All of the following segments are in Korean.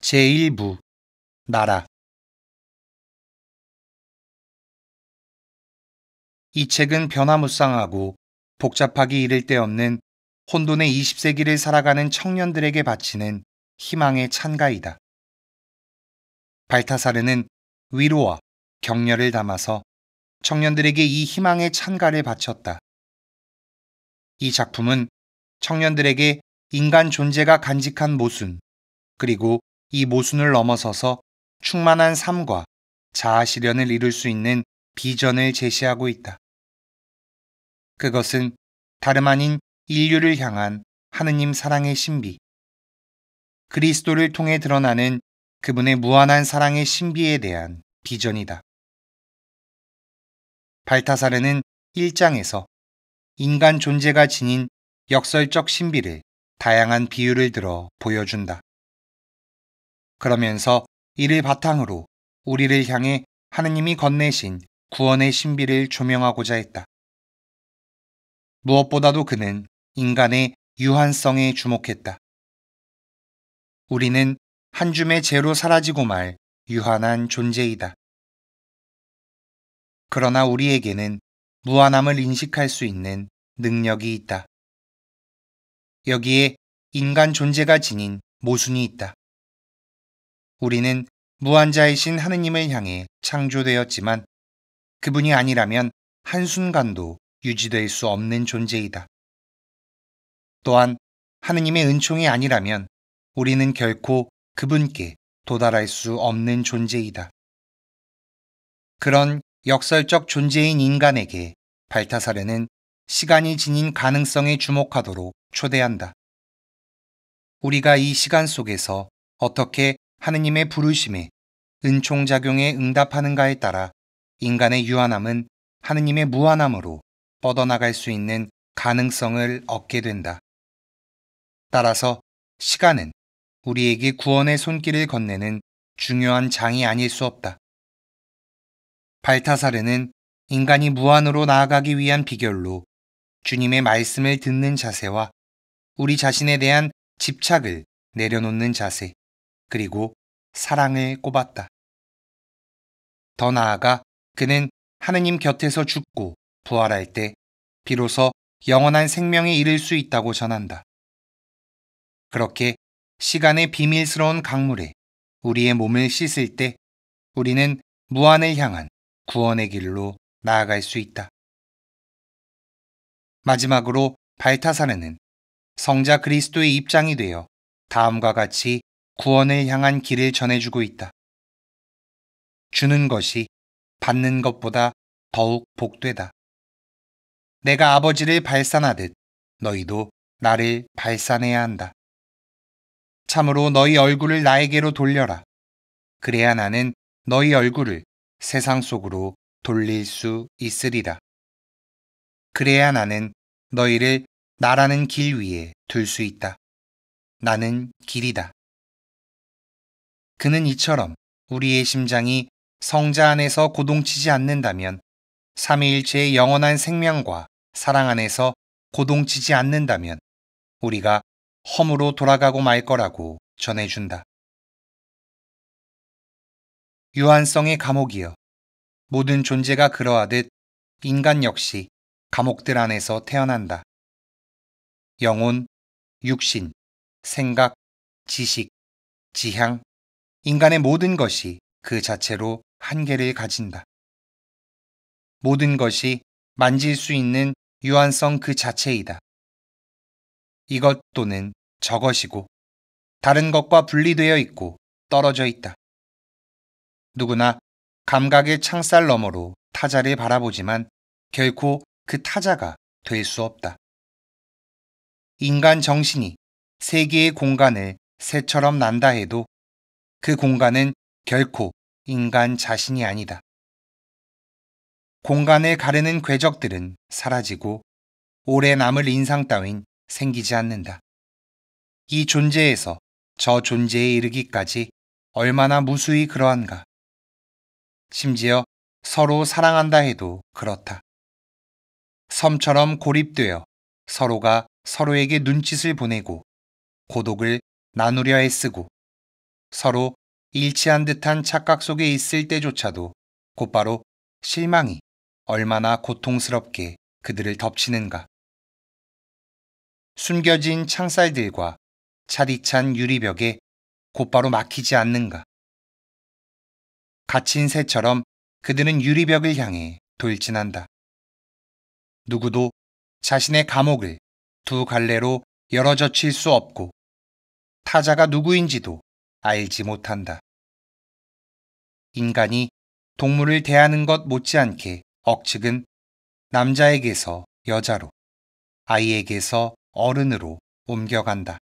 제1부 나라 이 책은 변화무쌍하고 복잡하기 이를 데 없는 혼돈의 20세기를 살아가는 청년들에게 바치는 희망의 찬가이다. 발타사르는 위로와 격려를 담아서 청년들에게 이 희망의 찬가를 바쳤다. 이 작품은 청년들에게 인간 존재가 간직한 모순, 그리고 이 모순을 넘어서서 충만한 삶과 자아 실현을 이룰 수 있는 비전을 제시하고 있다. 그것은 다름 아닌 인류를 향한 하느님 사랑의 신비, 그리스도를 통해 드러나는 그분의 무한한 사랑의 신비에 대한 비전이다. 발타사르는 1장에서 인간 존재가 지닌 역설적 신비를 다양한 비유를 들어 보여준다. 그러면서 이를 바탕으로 우리를 향해 하느님이 건네신 구원의 신비를 조명하고자 했다. 무엇보다도 그는 인간의 유한성에 주목했다. 우리는 한 줌의 재로 사라지고 말 유한한 존재이다. 그러나 우리에게는 무한함을 인식할 수 있는 능력이 있다. 여기에 인간 존재가 지닌 모순이 있다. 우리는 무한자이신 하느님을 향해 창조되었지만 그분이 아니라면 한순간도 유지될 수 없는 존재이다. 또한 하느님의 은총이 아니라면 우리는 결코 그분께 도달할 수 없는 존재이다. 그런 역설적 존재인 인간에게 발타사르는 시간이 지닌 가능성에 주목하도록 초대한다. 우리가 이 시간 속에서 어떻게 하느님의 부르심에 은총작용에 응답하는가에 따라 인간의 유한함은 하느님의 무한함으로 뻗어나갈 수 있는 가능성을 얻게 된다. 따라서 시간은 우리에게 구원의 손길을 건네는 중요한 장이 아닐 수 없다. 발타사르는 인간이 무한으로 나아가기 위한 비결로 주님의 말씀을 듣는 자세와 우리 자신에 대한 집착을 내려놓는 자세, 그리고 사랑을 꼽았다. 더 나아가 그는 하느님 곁에서 죽고 부활할 때 비로소 영원한 생명에 이를 수 있다고 전한다. 그렇게 시간의 비밀스러운 강물에 우리의 몸을 씻을 때 우리는 무한을 향한 구원의 길로 나아갈 수 있다. 마지막으로 발타사르는 성자 그리스도의 입장이 되어 다음과 같이 구원을 향한 길을 전해주고 있다. 주는 것이 받는 것보다 더욱 복되다. 내가 아버지를 발산하듯 너희도 나를 발산해야 한다. 참으로 너희 얼굴을 나에게로 돌려라. 그래야 나는 너희 얼굴을 세상 속으로 돌릴 수 있으리라. 그래야 나는 너희를 나라는 길 위에 둘 수 있다. 나는 길이다. 그는 이처럼 우리의 심장이 성자 안에서 고동치지 않는다면 삼위일체의 영원한 생명과 사랑 안에서 고동치지 않는다면 우리가 험으로 돌아가고 말 거라고 전해준다. 유한성의 감옥이여. 모든 존재가 그러하듯 인간 역시 감옥들 안에서 태어난다. 영혼, 육신, 생각, 지식, 지향, 인간의 모든 것이 그 자체로 한계를 가진다. 모든 것이 만질 수 있는 유한성 그 자체이다. 이것 또는 저것이고 다른 것과 분리되어 있고 떨어져 있다. 누구나 감각의 창살 너머로 타자를 바라보지만 결코 그 타자가 될 수 없다. 인간 정신이 세계의 공간을 새처럼 난다 해도 그 공간은 결코 인간 자신이 아니다. 공간을 가르는 궤적들은 사라지고 오래 남을 인상 따윈 생기지 않는다. 이 존재에서 저 존재에 이르기까지 얼마나 무수히 그러한가. 심지어 서로 사랑한다 해도 그렇다. 섬처럼 고립되어 서로가 서로에게 눈짓을 보내고 고독을 나누려 애쓰고 서로 일치한 듯한 착각 속에 있을 때조차도 곧바로 실망이 얼마나 고통스럽게 그들을 덮치는가. 숨겨진 창살들과 차디찬 유리벽에 곧바로 막히지 않는가. 갇힌 새처럼 그들은 유리벽을 향해 돌진한다. 누구도 자신의 감옥을 두 갈래로 열어 젖힐 수 없고 타자가 누구인지도 알지 못한다. 인간이 동물을 대하는 것 못지않게 억측은 남자에게서 여자로, 아이에게서 어른으로 옮겨간다.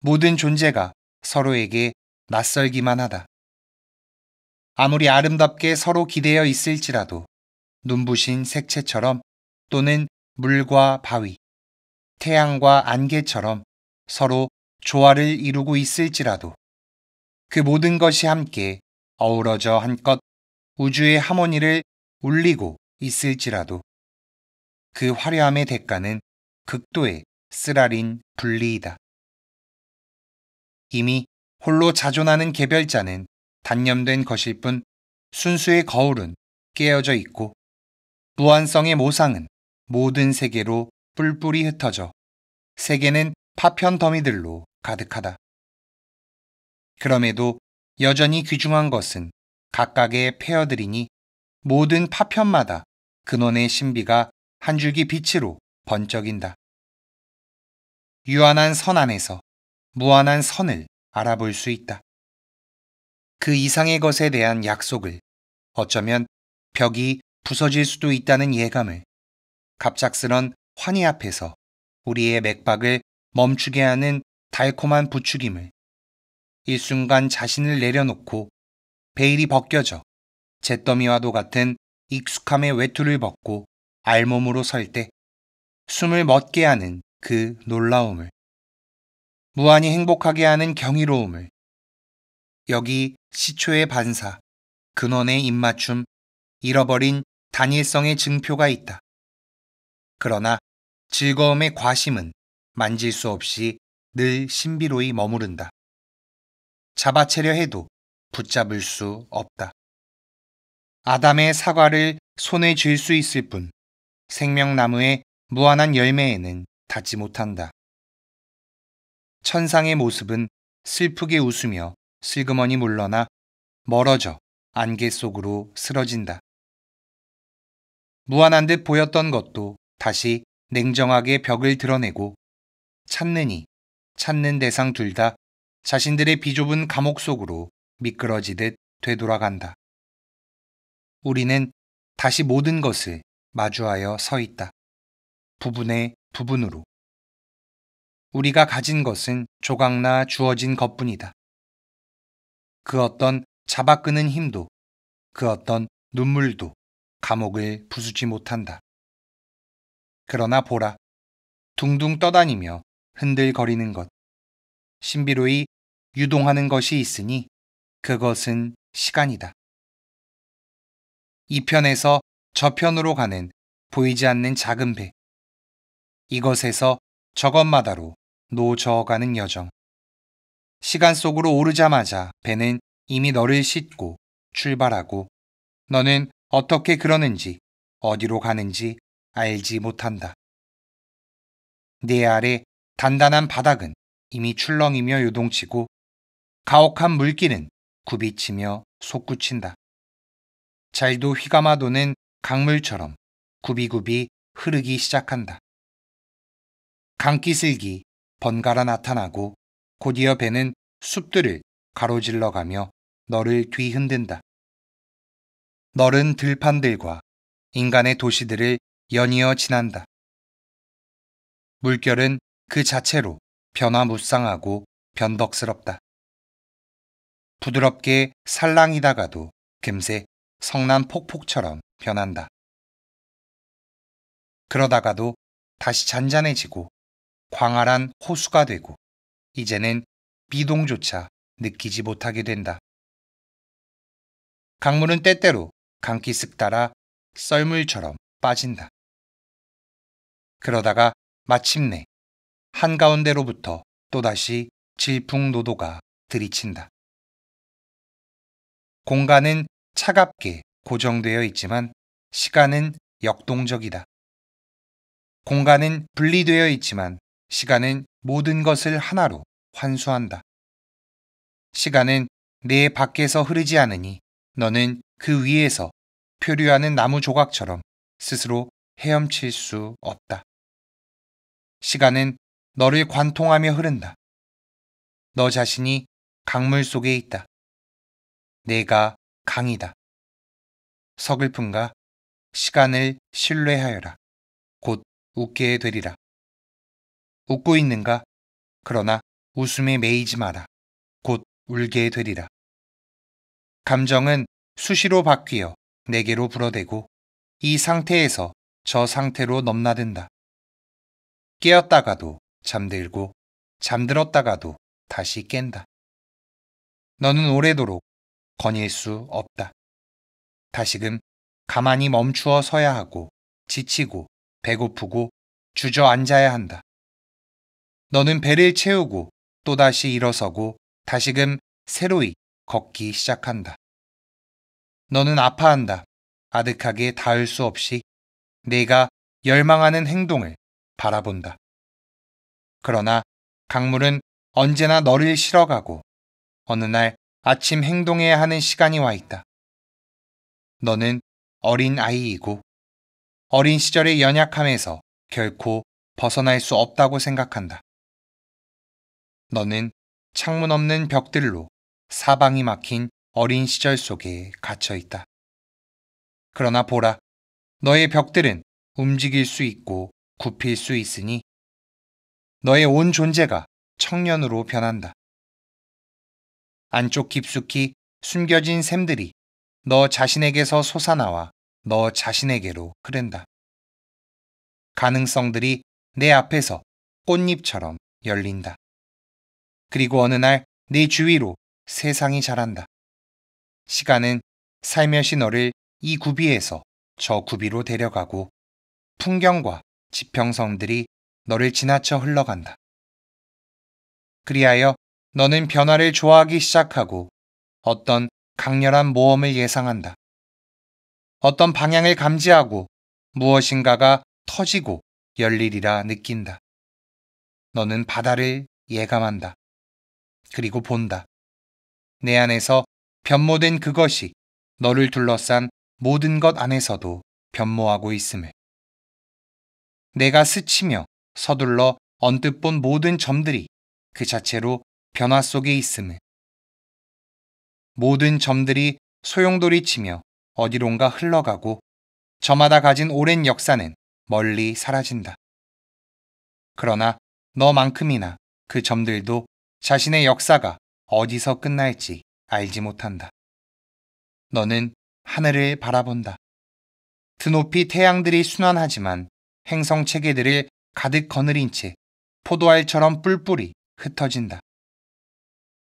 모든 존재가 서로에게 낯설기만 하다. 아무리 아름답게 서로 기대어 있을지라도 눈부신 색채처럼 또는 물과 바위, 태양과 안개처럼 서로 조화를 이루고 있을지라도 그 모든 것이 함께 어우러져 한껏 우주의 하모니를 울리고 있을지라도 그 화려함의 대가는 극도의 쓰라린 분리이다. 이미 홀로 자존하는 개별자는 단념된 것일 뿐 순수의 거울은 깨어져 있고 무한성의 모상은 모든 세계로 뿔뿔이 흩어져 세계는 파편 더미들로 가득하다. 그럼에도 여전히 귀중한 것은 각각의 페어들이니 모든 파편마다 근원의 신비가 한 줄기 빛으로 번쩍인다. 유한한 선 안에서 무한한 선을 알아볼 수 있다. 그 이상의 것에 대한 약속을 어쩌면 벽이 부서질 수도 있다는 예감을 갑작스런 환희 앞에서 우리의 맥박을 멈추게 하는 달콤한 부추김을 일순간 자신을 내려놓고 베일이 벗겨져 잿더미와도 같은 익숙함의 외투를 벗고 알몸으로 설 때 숨을 멎게 하는 그 놀라움을, 무한히 행복하게 하는 경이로움을, 여기 시초의 반사, 근원의 입맞춤, 잃어버린 단일성의 증표가 있다. 그러나 즐거움의 과심은 만질 수 없이 늘 신비로이 머무른다. 잡아채려 해도 붙잡을 수 없다. 아담의 사과를 손에 쥘 수 있을 뿐 생명나무의 무한한 열매에는 닿지 못한다. 천상의 모습은 슬프게 웃으며 슬그머니 물러나 멀어져 안개 속으로 쓰러진다. 무한한 듯 보였던 것도 다시 냉정하게 벽을 드러내고 찾느니 찾는 대상 둘 다 자신들의 비좁은 감옥 속으로 미끄러지듯 되돌아간다. 우리는 다시 모든 것을 마주하여 서 있다. 부분의 부분으로. 우리가 가진 것은 조각나 주어진 것뿐이다. 그 어떤 잡아끄는 힘도 그 어떤 눈물도 감옥을 부수지 못한다. 그러나 보라, 둥둥 떠다니며 흔들거리는 것, 신비로이 유동하는 것이 있으니 그것은 시간이다. 이 편에서 저 편으로 가는 보이지 않는 작은 배, 이것에서 저것마다로 노 저어가는 여정. 시간 속으로 오르자마자 배는 이미 너를 씻고 출발하고 너는 어떻게 그러는지 어디로 가는지 알지 못한다. 내 아래 단단한 바닥은 이미 출렁이며 요동치고 가혹한 물기는 굽이치며 솟구친다. 잘도 휘감아 도는 강물처럼 굽이굽이 흐르기 시작한다. 강기슬기 번갈아 나타나고 곧이어 배는 숲들을 가로질러 가며 너를 뒤흔든다. 너른 들판들과 인간의 도시들을 연이어 지난다. 물결은 그 자체로 변화무쌍하고 변덕스럽다. 부드럽게 살랑이다가도 금세 성난 폭폭처럼 변한다. 그러다가도 다시 잔잔해지고 광활한 호수가 되고 이제는 비동조차 느끼지 못하게 된다. 강물은 때때로 강기 쓱 따라 썰물처럼 빠진다. 그러다가 마침내 한가운데로부터 또다시 질풍노도가 들이친다. 공간은 차갑게 고정되어 있지만 시간은 역동적이다. 공간은 분리되어 있지만 시간은 모든 것을 하나로 환수한다. 시간은 내 밖에서 흐르지 않으니 너는 그 위에서 표류하는 나무 조각처럼 스스로 헤엄칠 수 없다. 시간은 너를 관통하며 흐른다. 너 자신이 강물 속에 있다. 내가 강이다. 서글픔과 시간을 신뢰하여라. 곧 웃게 되리라. 웃고 있는가? 그러나 웃음에 매이지 마라. 곧 울게 되리라. 감정은 수시로 바뀌어 내게로 불어대고 이 상태에서 저 상태로 넘나든다. 깨었다가도 잠들고 잠들었다가도 다시 깬다. 너는 오래도록 거닐 수 없다. 다시금 가만히 멈추어 서야 하고 지치고 배고프고 주저앉아야 한다. 너는 배를 채우고 또다시 일어서고 다시금 새로이 걷기 시작한다. 너는 아파한다. 아득하게 닿을 수 없이 내가 열망하는 행동을 바라본다. 그러나 강물은 언제나 너를 실어가고 어느 날 아침 행동해야 하는 시간이 와 있다. 너는 어린 아이이고 어린 시절의 연약함에서 결코 벗어날 수 없다고 생각한다. 너는 창문 없는 벽들로 사방이 막힌 어린 시절 속에 갇혀 있다. 그러나 보라, 너의 벽들은 움직일 수 있고 굽힐 수 있으니 너의 온 존재가 청년으로 변한다. 안쪽 깊숙이 숨겨진 샘들이 너 자신에게서 솟아나와 너 자신에게로 흐른다. 가능성들이 내 앞에서 꽃잎처럼 열린다. 그리고 어느 날 내 주위로 세상이 자란다. 시간은 살며시 너를 이 구비에서 저 구비로 데려가고 풍경과 지평선들이 너를 지나쳐 흘러간다. 그리하여 너는 변화를 좋아하기 시작하고 어떤 강렬한 모험을 예상한다. 어떤 방향을 감지하고 무엇인가가 터지고 열리리라 느낀다. 너는 바다를 예감한다. 그리고 본다. 내 안에서 변모된 그것이 너를 둘러싼 모든 것 안에서도 변모하고 있음을. 내가 스치며 서둘러 언뜻 본 모든 점들이 그 자체로 변화 속에 있음을. 모든 점들이 소용돌이치며 어디론가 흘러가고 저마다 가진 오랜 역사는 멀리 사라진다. 그러나 너만큼이나 그 점들도 자신의 역사가 어디서 끝날지 알지 못한다. 너는 하늘을 바라본다. 드높이 태양들이 순환하지만 행성 체계들을 가득 거느린 채 포도알처럼 뿔뿔이 흩어진다.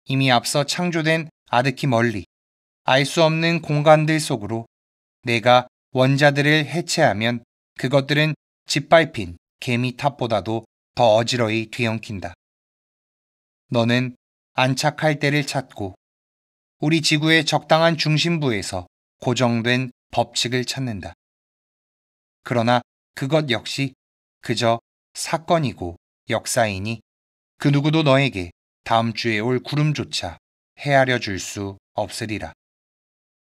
이미 앞서 창조된 아득히 멀리 알 수 없는 공간들 속으로 내가 원자들을 해체하면 그것들은 짓밟힌 개미 탑보다도 더 어지러이 뒤엉킨다. 너는 안착할 때를 찾고 우리 지구의 적당한 중심부에서 고정된 법칙을 찾는다. 그러나 그것 역시 그저 사건이고 역사이니 그 누구도 너에게 다음 주에 올 구름조차 헤아려 줄 수 없으리라.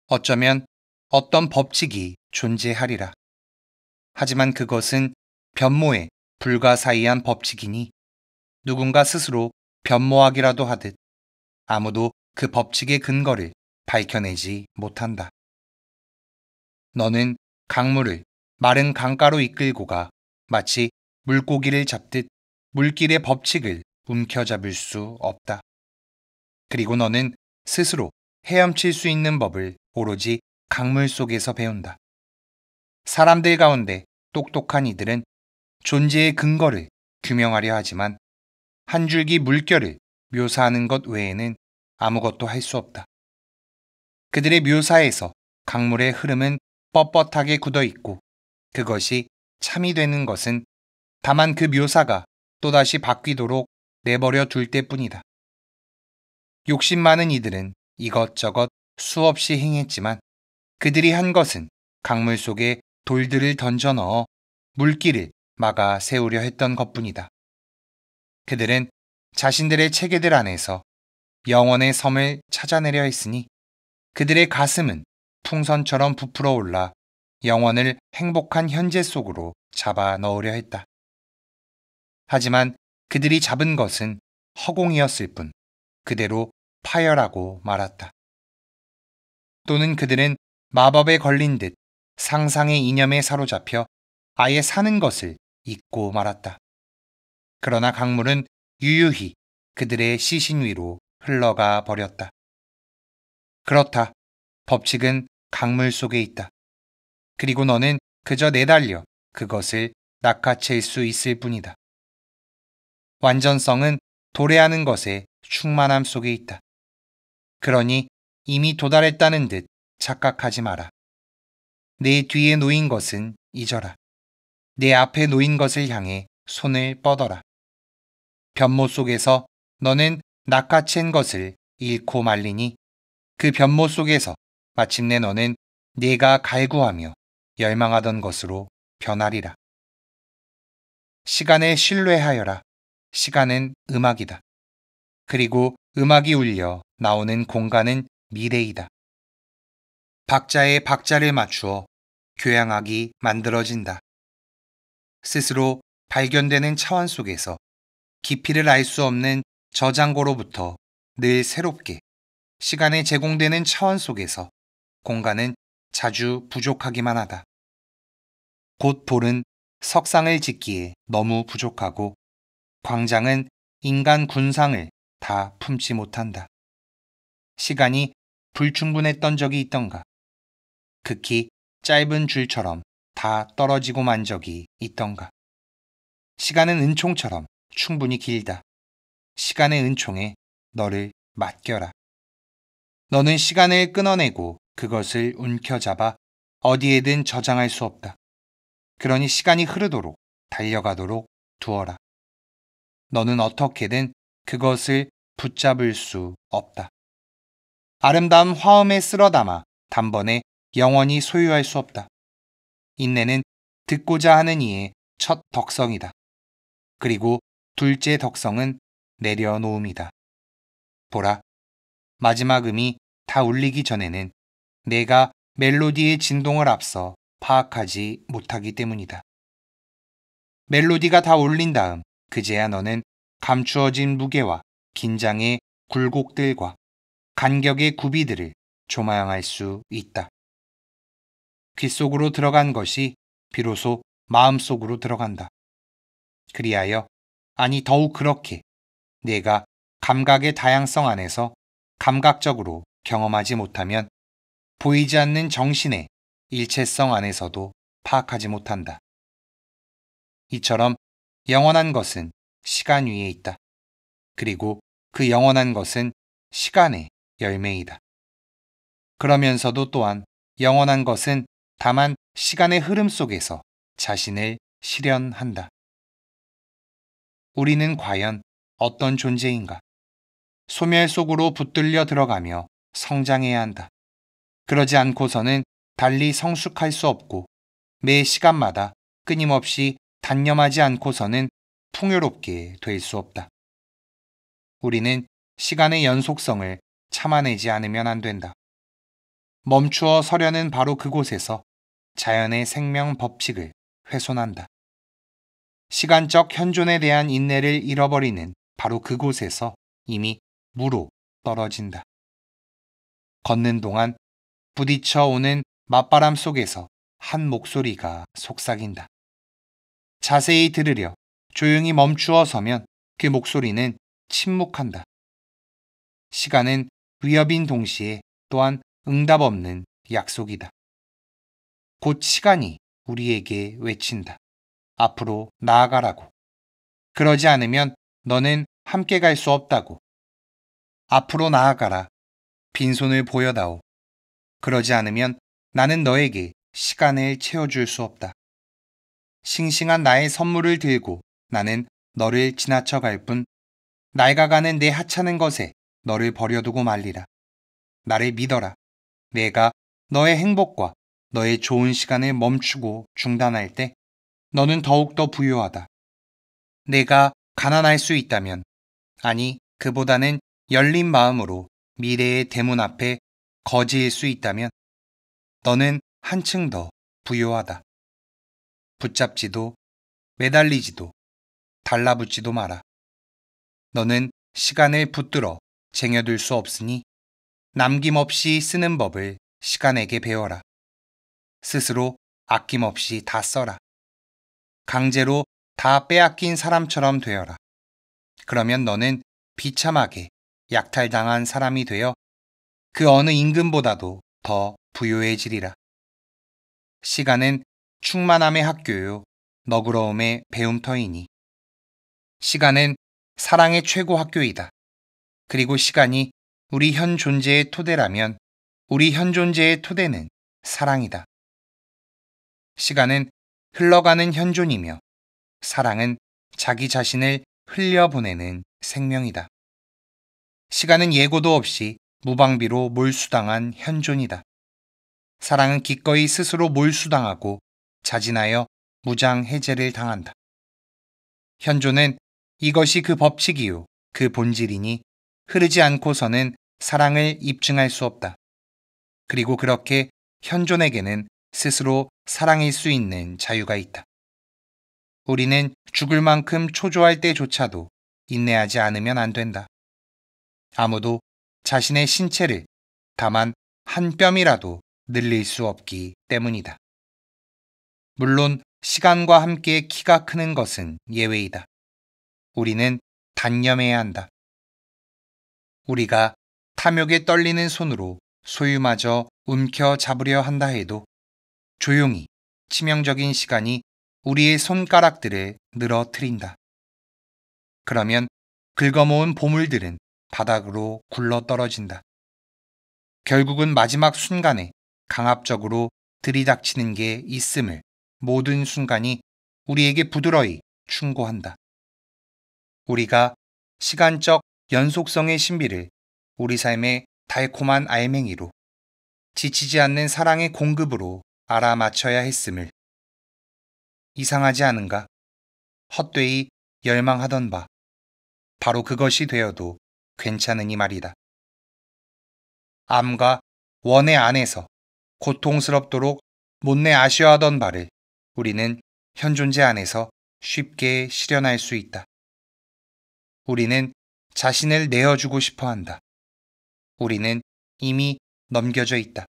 어쩌면 어떤 법칙이 존재하리라. 하지만 그것은 변모의 불가사의한 법칙이니 누군가 스스로 변모하기라도 하듯 아무도 그 법칙의 근거를 밝혀내지 못한다. 너는 강물을 마른 강가로 이끌고 가 마치 물고기를 잡듯 물길의 법칙을 움켜잡을 수 없다. 그리고 너는 스스로 헤엄칠 수 있는 법을 오로지 강물 속에서 배운다. 사람들 가운데 똑똑한 이들은 존재의 근거를 규명하려 하지만 한 줄기 물결을 묘사하는 것 외에는 아무것도 할 수 없다. 그들의 묘사에서 강물의 흐름은 뻣뻣하게 굳어 있고 그것이 참이 되는 것은 다만 그 묘사가 또다시 바뀌도록 내버려 둘 때뿐이다. 욕심 많은 이들은 이것저것 수없이 행했지만 그들이 한 것은 강물 속에 돌들을 던져 넣어 물기를 막아 세우려 했던 것뿐이다. 그들은 자신들의 체계들 안에서 영원의 섬을 찾아내려 했으니 그들의 가슴은 풍선처럼 부풀어 올라 영원을 행복한 현재 속으로 잡아 넣으려 했다. 하지만 그들이 잡은 것은 허공이었을 뿐 그대로 파열하고 말았다. 또는 그들은 마법에 걸린 듯 상상의 이념에 사로잡혀 아예 사는 것을 잊고 말았다. 그러나 강물은 유유히 그들의 시신 위로 흘러가 버렸다. 그렇다. 법칙은 강물 속에 있다. 그리고 너는 그저 내달려 그것을 낚아챌 수 있을 뿐이다. 완전성은 도래하는 것에 충만함 속에 있다. 그러니 이미 도달했다는 듯 착각하지 마라. 내 뒤에 놓인 것은 잊어라. 내 앞에 놓인 것을 향해 손을 뻗어라. 변모 속에서 너는 낚아챈 것을 잃고 말리니 그 변모 속에서 마침내 너는 네가 갈구하며 열망하던 것으로 변하리라. 시간에 신뢰하여라. 시간은 음악이다. 그리고 음악이 울려 나오는 공간은 미래이다. 박자에 박자를 맞추어 교양악이 만들어진다. 스스로 발견되는 차원 속에서 깊이를 알 수 없는 저장고로부터 늘 새롭게 시간에 제공되는 차원 속에서 공간은 자주 부족하기만 하다. 곧 볼은 석상을 짓기에 너무 부족하고 광장은 인간 군상을 다 품지 못한다. 시간이 불충분했던 적이 있던가. 극히 짧은 줄처럼 다 떨어지고 만 적이 있던가. 시간은 은총처럼 충분히 길다. 시간의 은총에 너를 맡겨라. 너는 시간을 끊어내고 그것을 움켜잡아 어디에든 저장할 수 없다. 그러니 시간이 흐르도록 달려가도록 두어라. 너는 어떻게든 그것을 붙잡을 수 없다. 아름다운 화음에 쓸어 담아 단번에 영원히 소유할 수 없다. 인내는 듣고자 하는 이의 첫 덕성이다. 그리고 둘째 덕성은 내려놓음이다. 보라, 마지막 음이 다 울리기 전에는 내가 멜로디의 진동을 앞서 파악하지 못하기 때문이다. 멜로디가 다 울린 다음 그제야 너는 감추어진 무게와 긴장의 굴곡들과 간격의 구비들을 조망할 수 있다. 귓속으로 들어간 것이 비로소 마음속으로 들어간다. 그리하여 아니 더욱 그렇게 내가 감각의 다양성 안에서 감각적으로 경험하지 못하면 보이지 않는 정신의 일체성 안에서도 파악하지 못한다. 이처럼 영원한 것은 시간 위에 있다. 그리고 그 영원한 것은 시간의 열매이다. 그러면서도 또한 영원한 것은 다만 시간의 흐름 속에서 자신을 실현한다. 우리는 과연 어떤 존재인가? 소멸 속으로 붙들려 들어가며 성장해야 한다. 그러지 않고서는 달리 성숙할 수 없고 매 시간마다 끊임없이 단념하지 않고서는 풍요롭게 될 수 없다. 우리는 시간의 연속성을 참아내지 않으면 안 된다. 멈추어 서려는 바로 그곳에서 자연의 생명 법칙을 훼손한다. 시간적 현존에 대한 인내를 잃어버리는 바로 그곳에서 이미 무로 떨어진다. 걷는 동안 부딪혀 오는 맞바람 속에서 한 목소리가 속삭인다. 자세히 들으려 조용히 멈추어 서면 그 목소리는 침묵한다. 시간은 위협인 동시에 또한 응답 없는 약속이다. 곧 시간이 우리에게 외친다. 앞으로 나아가라고. 그러지 않으면 너는 함께 갈 수 없다고. 앞으로 나아가라. 빈손을 보여다오. 그러지 않으면 나는 너에게 시간을 채워줄 수 없다. 싱싱한 나의 선물을 들고 나는 너를 지나쳐 갈 뿐, 낡아가는 내 하찮은 것에 너를 버려두고 말리라. 나를 믿어라. 내가 너의 행복과 너의 좋은 시간을 멈추고 중단할 때 너는 더욱더 부유하다. 내가 가난할 수 있다면, 아니, 그보다는 열린 마음으로 미래의 대문 앞에 거지일 수 있다면, 너는 한층 더 부유하다. 붙잡지도, 매달리지도, 달라붙지도 마라. 너는 시간을 붙들어 쟁여둘 수 없으니 남김없이 쓰는 법을 시간에게 배워라. 스스로 아낌없이 다 써라. 강제로 다 빼앗긴 사람처럼 되어라. 그러면 너는 비참하게 약탈당한 사람이 되어 그 어느 임금보다도 더 부유해지리라. 시간은 충만함의 학교요, 너그러움의 배움터이니. 시간은 사랑의 최고 학교이다. 그리고 시간이 우리 현 존재의 토대라면 우리 현 존재의 토대는 사랑이다. 시간은 흘러가는 현존이며 사랑은 자기 자신을 흘려보내는 생명이다. 시간은 예고도 없이 무방비로 몰수당한 현존이다. 사랑은 기꺼이 스스로 몰수당하고 자진하여 무장 해제를 당한다. 현존은 이것이 그 법칙이요, 그 본질이니 흐르지 않고서는 사랑을 입증할 수 없다. 그리고 그렇게 현존에게는 스스로 사랑일 수 있는 자유가 있다. 우리는 죽을 만큼 초조할 때조차도 인내하지 않으면 안 된다. 아무도 자신의 신체를 다만 한 뼘이라도 늘릴 수 없기 때문이다. 물론 시간과 함께 키가 크는 것은 예외이다. 우리는 단념해야 한다. 우리가 탐욕에 떨리는 손으로 소유마저 움켜 잡으려 한다 해도 조용히 치명적인 시간이 우리의 손가락들을 늘어뜨린다. 그러면 긁어모은 보물들은 바닥으로 굴러 떨어진다. 결국은 마지막 순간에 강압적으로 들이닥치는 게 있음을 모든 순간이 우리에게 부드러이 충고한다. 우리가 시간적 연속성의 신비를 우리 삶의 달콤한 알맹이로 지치지 않는 사랑의 공급으로 알아맞혀야 했음을. 이상하지 않은가? 헛되이 열망하던 바. 바로 그것이 되어도 괜찮으니 말이다. 암과 원의 안에서 고통스럽도록 못내 아쉬워하던 바를 우리는 현 존재 안에서 쉽게 실현할 수 있다. 우리는 자신을 내어주고 싶어 한다. 우리는 이미 넘겨져 있다.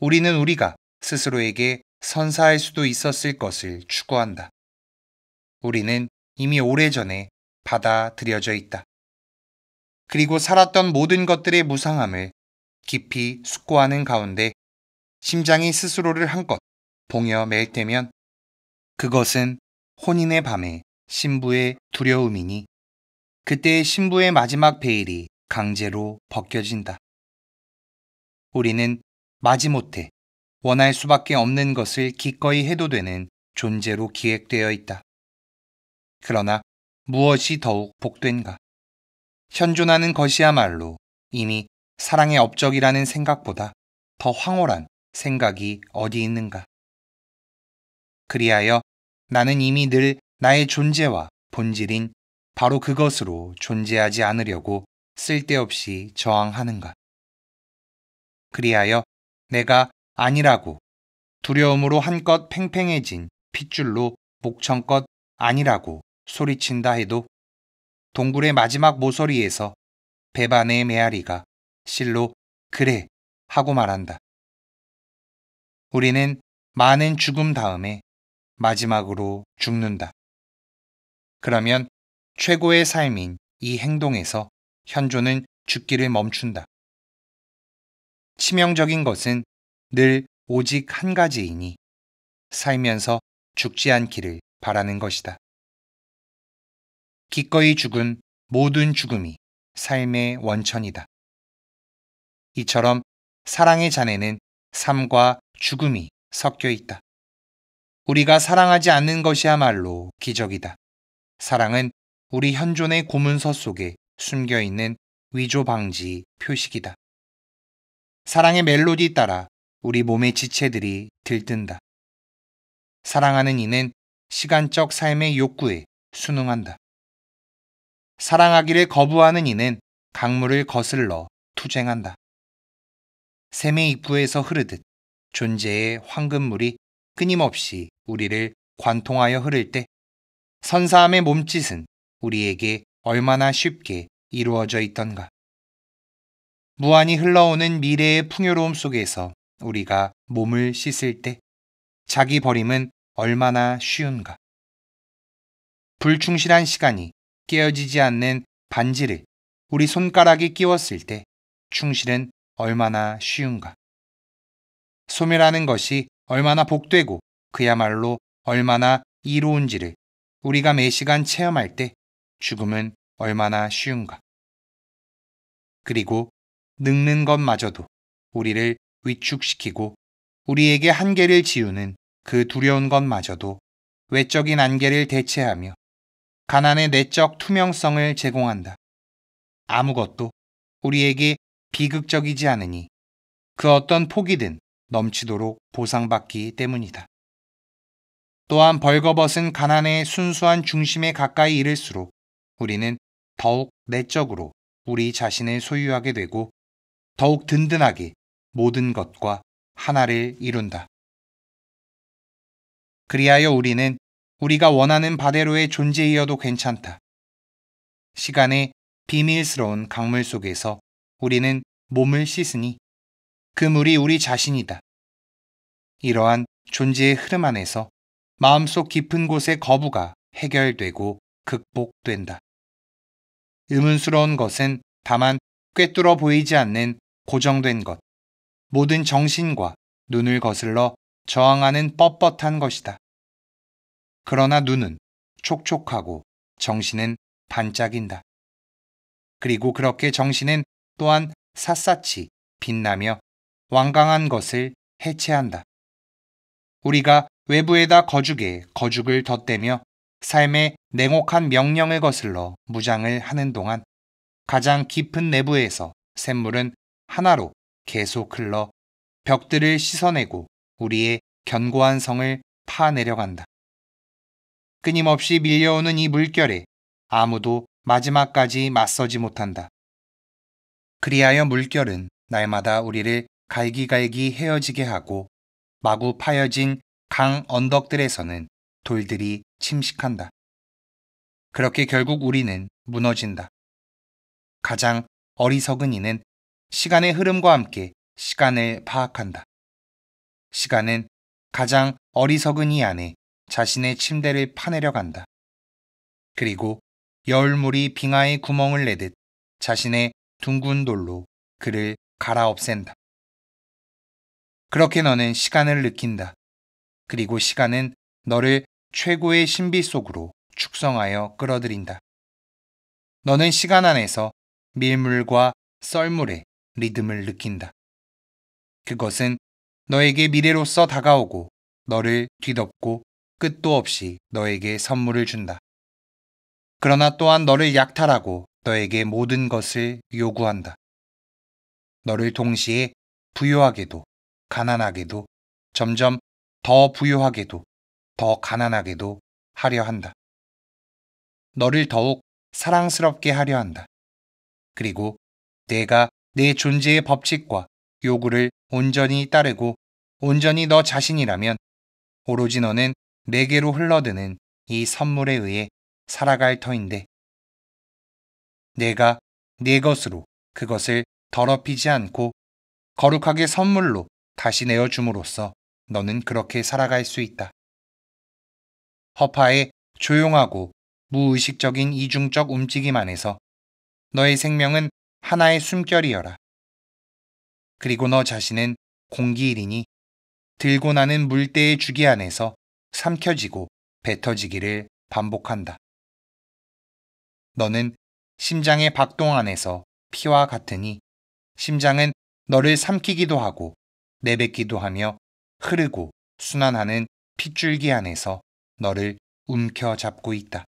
우리는 우리가 스스로에게 선사할 수도 있었을 것을 추구한다. 우리는 이미 오래전에 받아들여져 있다. 그리고 살았던 모든 것들의 무상함을 깊이 숙고하는 가운데 심장이 스스로를 한껏 봉여 맬 때면 그것은 혼인의 밤에 신부의 두려움이니 그때의 신부의 마지막 베일이 강제로 벗겨진다. 우리는 마지못해 원할 수밖에 없는 것을 기꺼이 해도 되는 존재로 기획되어 있다. 그러나 무엇이 더욱 복된가? 현존하는 것이야말로 이미 사랑의 업적이라는 생각보다 더 황홀한 생각이 어디 있는가? 그리하여 나는 이미 늘 나의 존재와 본질인 바로 그것으로 존재하지 않으려고 쓸데없이 저항하는가? 그리하여 내가 아니라고 두려움으로 한껏 팽팽해진 핏줄로 목청껏 아니라고 소리친다 해도 동굴의 마지막 모서리에서 배반의 메아리가 실로 그래 하고 말한다. 우리는 많은 죽음 다음에 마지막으로 죽는다. 그러면 최고의 삶인 이 행동에서 현존은 죽기를 멈춘다. 치명적인 것은 늘 오직 한 가지이니 살면서 죽지 않기를 바라는 것이다. 기꺼이 죽은 모든 죽음이 삶의 원천이다. 이처럼 사랑의 잔에는 삶과 죽음이 섞여 있다. 우리가 사랑하지 않는 것이야말로 기적이다. 사랑은 우리 현존의 고문서 속에 숨겨 있는 위조 방지 표식이다. 사랑의 멜로디 따라 우리 몸의 지체들이 들뜬다. 사랑하는 이는 시간적 삶의 욕구에 순응한다. 사랑하기를 거부하는 이는 강물을 거슬러 투쟁한다. 샘의 입구에서 흐르듯 존재의 황금물이 끊임없이 우리를 관통하여 흐를 때 선사함의 몸짓은 우리에게 얼마나 쉽게 이루어져 있던가. 무한히 흘러오는 미래의 풍요로움 속에서 우리가 몸을 씻을 때 자기 버림은 얼마나 쉬운가. 불충실한 시간이 깨어지지 않는 반지를 우리 손가락에 끼웠을 때 충실은 얼마나 쉬운가. 소멸하는 것이 얼마나 복되고 그야말로 얼마나 이로운지를 우리가 매시간 체험할 때 죽음은 얼마나 쉬운가. 그리고 늙는 것마저도 우리를 위축시키고 우리에게 한계를 지우는 그 두려운 것마저도 외적인 안개를 대체하며 가난의 내적 투명성을 제공한다. 아무것도 우리에게 비극적이지 않으니 그 어떤 포기든 넘치도록 보상받기 때문이다. 또한 벌거벗은 가난의 순수한 중심에 가까이 이를수록 우리는 더욱 내적으로 우리 자신을 소유하게 되고 더욱 든든하게 모든 것과 하나를 이룬다. 그리하여 우리는 우리가 원하는 바대로의 존재이어도 괜찮다. 시간의 비밀스러운 강물 속에서 우리는 몸을 씻으니 그 물이 우리 자신이다. 이러한 존재의 흐름 안에서 마음속 깊은 곳의 거부가 해결되고 극복된다. 의문스러운 것은 다만 꿰뚫어 보이지 않는 고정된 것, 모든 정신과 눈을 거슬러 저항하는 뻣뻣한 것이다. 그러나 눈은 촉촉하고 정신은 반짝인다. 그리고 그렇게 정신은 또한 샅샅이 빛나며 완강한 것을 해체한다. 우리가 외부에다 거죽에 거죽을 덧대며 삶의 냉혹한 명령을 거슬러 무장을 하는 동안 가장 깊은 내부에서 샘물은 하나로 계속 흘러 벽들을 씻어내고 우리의 견고한 성을 파내려간다. 끊임없이 밀려오는 이 물결에 아무도 마지막까지 맞서지 못한다. 그리하여 물결은 날마다 우리를 갈기갈기 헤어지게 하고 마구 파여진 강 언덕들에서는 돌들이 침식한다. 그렇게 결국 우리는 무너진다. 가장 어리석은 이는 시간의 흐름과 함께 시간을 파악한다. 시간은 가장 어리석은 이 안에 자신의 침대를 파내려 간다. 그리고 열물이 빙하에 구멍을 내듯 자신의 둥근 돌로 그를 갈아 없앤다. 그렇게 너는 시간을 느낀다. 그리고 시간은 너를 최고의 신비 속으로 축성하여 끌어들인다. 너는 시간 안에서 밀물과 썰물에 리듬을 느낀다. 그것은 너에게 미래로서 다가오고 너를 뒤덮고 끝도 없이 너에게 선물을 준다. 그러나 또한 너를 약탈하고 너에게 모든 것을 요구한다. 너를 동시에 부유하게도 가난하게도 점점 더 부유하게도 더 가난하게도 하려 한다. 너를 더욱 사랑스럽게 하려 한다. 그리고 내가 내 존재의 법칙과 요구를 온전히 따르고 온전히 너 자신이라면 오로지 너는 내게로 흘러드는 이 선물에 의해 살아갈 터인데 내가 내 것으로 그것을 더럽히지 않고 거룩하게 선물로 다시 내어 줌으로써 너는 그렇게 살아갈 수 있다. 허파의 조용하고 무의식적인 이중적 움직임 안에서 너의 생명은 하나의 숨결이여라. 그리고 너 자신은 공기이니 들고 나는 물때의 주기 안에서 삼켜지고 뱉어지기를 반복한다. 너는 심장의 박동 안에서 피와 같으니 심장은 너를 삼키기도 하고 내뱉기도 하며 흐르고 순환하는 핏줄기 안에서 너를 움켜잡고 있다.